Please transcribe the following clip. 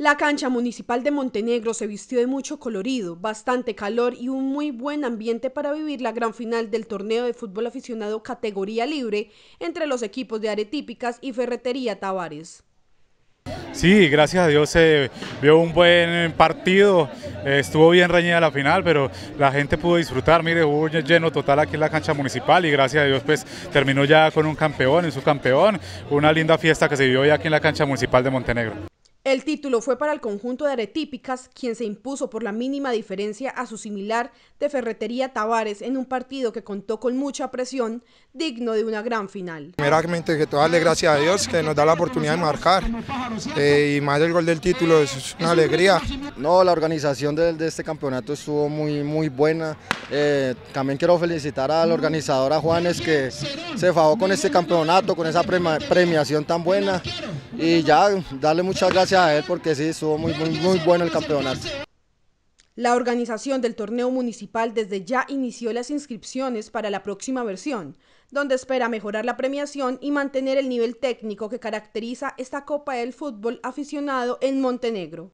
La cancha municipal de Montenegro se vistió de mucho colorido, bastante calor y un muy buen ambiente para vivir la gran final del torneo de fútbol aficionado categoría libre entre los equipos de Aretípicas y Ferretería Tavares. Sí, gracias a Dios se vio un buen partido, estuvo bien reñida la final, pero la gente pudo disfrutar, mire, hubo lleno total aquí en la cancha municipal y gracias a Dios pues terminó ya con un campeón, en su una linda fiesta que se vivió ya aquí en la cancha municipal de Montenegro. El título fue para el conjunto de Aretípicas, quien se impuso por la mínima diferencia a su similar de Ferretería Tavares en un partido que contó con mucha presión, digno de una gran final. Primeramente que todo darle gracias a Dios que nos da la oportunidad de marcar eh, y más el gol del título es una alegría. No, la organización de, este campeonato estuvo muy, muy buena. Eh, también quiero felicitar a la organizadora Juanes que se fajó con este campeonato, con esa premiación tan buena y ya darle muchas gracias porque sí, estuvo muy, muy, muy bueno el campeonato. La organización del torneo municipal desde ya inició las inscripciones para la próxima versión, donde espera mejorar la premiación y mantener el nivel técnico que caracteriza esta Copa del Fútbol aficionado en Montenegro.